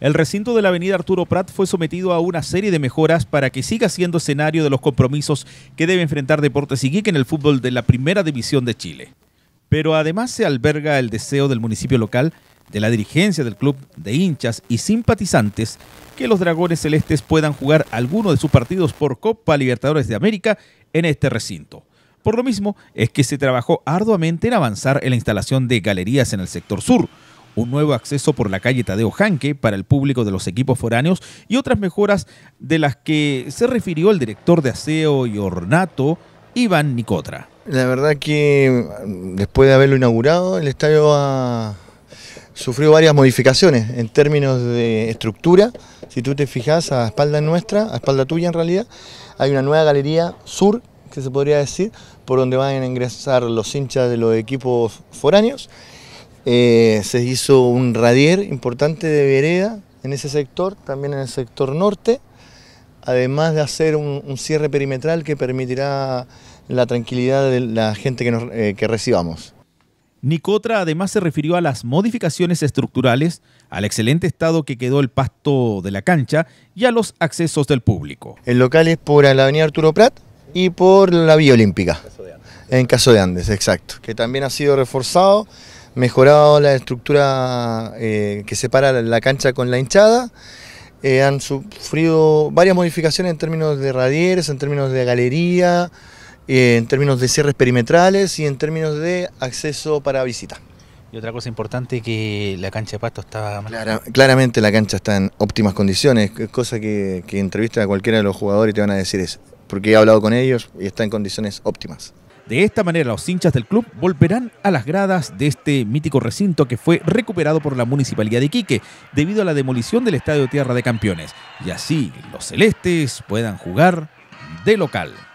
El recinto de la avenida Arturo Prat fue sometido a una serie de mejoras para que siga siendo escenario de los compromisos que debe enfrentar Deportes y Iquique en el fútbol de la Primera División de Chile. Pero además se alberga el deseo del municipio local, de la dirigencia del club, de hinchas y simpatizantes que los Dragones Celestes puedan jugar alguno de sus partidos por Copa Libertadores de América en este recinto. Por lo mismo es que se trabajó arduamente en avanzar en la instalación de galerías en el sector sur, un nuevo acceso por la calle Tadeo Janque para el público de los equipos foráneos y otras mejoras de las que se refirió el director de aseo y ornato, Iván Nicotra. La verdad que mm, después de haberlo inaugurado, el estadio ha sufrido varias modificaciones en términos de estructura. Si tú te fijas, a espalda nuestra, a espalda tuya en realidad, hay una nueva galería sur, que se podría decir, por donde van a ingresar los hinchas de los equipos foráneos eh, se hizo un radier importante de vereda en ese sector, también en el sector norte, además de hacer un, cierre perimetral que permitirá la tranquilidad de la gente que, nos, eh, que recibamos. Nicotra además se refirió a las modificaciones estructurales, al excelente estado que quedó el pasto de la cancha y a los accesos del público. El local es por la avenida Arturo Prat y por la Vía Olímpica, en caso de Andes, exacto, que también ha sido reforzado mejorado la estructura eh, que separa la cancha con la hinchada. Eh, han sufrido varias modificaciones en términos de radieres, en términos de galería, eh, en términos de cierres perimetrales y en términos de acceso para visita. Y otra cosa importante que la cancha de pasto está... claramente la cancha está en óptimas condiciones, cosa que, que entrevista a cualquiera de los jugadores y te van a decir eso, porque he hablado con ellos y está en condiciones óptimas. De esta manera, los hinchas del club volverán a las gradas de este mítico recinto que fue recuperado por la Municipalidad de Quique debido a la demolición del Estadio Tierra de Campeones. Y así los celestes puedan jugar de local.